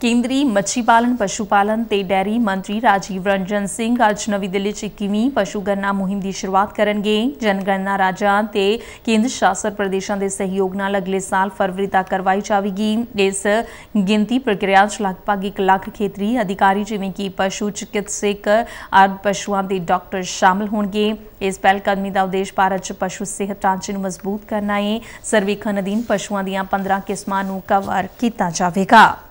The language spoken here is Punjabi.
ਕੇਂਦਰੀ ਮੱਛੀ ਪਾਲਣ ਪਸ਼ੂ ਪਾਲਣ ਤੇ ਡੈਰੀ ਮੰਤਰੀ ਰਾਜੀਵ ਰੰਜਨ ਸਿੰਘ ਅੱਜ ਨਵੀਂ ਦਿੱਲੀ 'ਚ ਕਿਵੀਂ ਪਸ਼ੂ ਗਣਨਾ ਮੁਹਿੰਮ ਦੀ ਸ਼ੁਰੂਆਤ ਕਰਨਗੇ ਜਨਗਣਨਾ ਰਾਜਾਂ ਤੇ ਕੇਂਦਰ ਸ਼ਾਸਤ ਪ੍ਰਦੇਸ਼ਾਂ ਦੇ ਸਹਿਯੋਗ ਨਾਲ ਅਗਲੇ ਸਾਲ ਫਰਵਰੀ ਤੱਕ ਕਰਵਾਈ ਜਾਵੇਗੀ ਇਸ ਗਿਣਤੀ ਪ੍ਰਕਿਰਿਆ 'ਚ ਲਗਭਗ 1 ਲੱਖ ਖੇਤਰੀ ਅਧਿਕਾਰੀ ਜਿਵੇਂ ਕਿ ਪਸ਼ੂ ਚਿਕਿਤਸਕ ਆਦ ਪਸ਼ੂਆਂ ਦੇ ਡਾਕਟਰ ਸ਼ਾਮਲ ਹੋਣਗੇ ਇਸ ਪਹਿਲ ਕਦਮੀ ਦਾ ਉਦੇਸ਼ ਭਾਰਤ 'ਚ ਪਸ਼ੂ ਸਿਹਤ ਢਾਂਚੇ ਨੂੰ ਮਜ਼ਬੂਤ ਕਰਨਾ ਹੈ ਸਰਵੇਖਣ ਅਧੀਨ ਪਸ਼ੂਆਂ ਦੀਆਂ 15 ਕਿਸਮਾਂ ਨੂੰ ਕਵਰ ਕੀਤਾ ਜਾਵੇਗਾ